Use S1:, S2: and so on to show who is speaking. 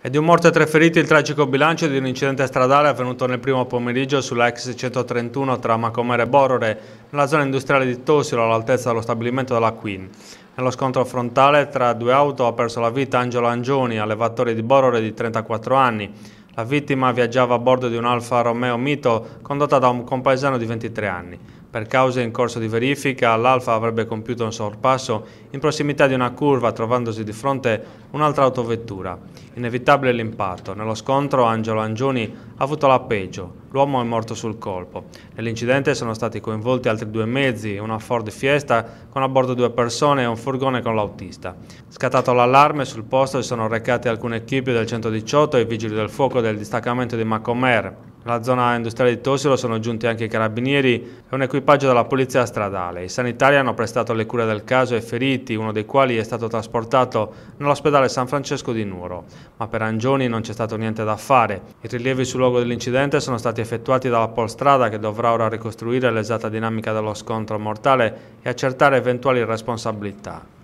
S1: È di un morto e tre feriti il tragico bilancio di un incidente stradale avvenuto nel primo pomeriggio sulla ex 131 tra Macomere e Borore, nella zona industriale di Tosilo all'altezza dello stabilimento della Queen. Nello scontro frontale tra due auto ha perso la vita Angelo Angioni, allevatore di Borore di 34 anni. La vittima viaggiava a bordo di un Alfa Romeo Mito condotta da un compaesano di 23 anni. Per cause in corso di verifica, l'Alfa avrebbe compiuto un sorpasso in prossimità di una curva trovandosi di fronte un'altra autovettura. Inevitabile l'impatto. Nello scontro Angelo Angioni ha avuto la peggio. L'uomo è morto sul colpo. Nell'incidente sono stati coinvolti altri due mezzi, una Ford Fiesta con a bordo due persone e un furgone con l'autista. Scattato l'allarme, sul posto si sono recati alcune equipe del 118 e i vigili del fuoco del distaccamento di Macomer. Alla zona industriale di Torsolo sono giunti anche i carabinieri e un equipaggio della polizia stradale. I sanitari hanno prestato le cure del caso ai feriti, uno dei quali è stato trasportato nell'ospedale San Francesco di Nuro. Ma per Angioni non c'è stato niente da fare. I rilievi sul luogo dell'incidente sono stati effettuati dalla polstrada che dovrà ora ricostruire l'esatta dinamica dello scontro mortale e accertare eventuali responsabilità.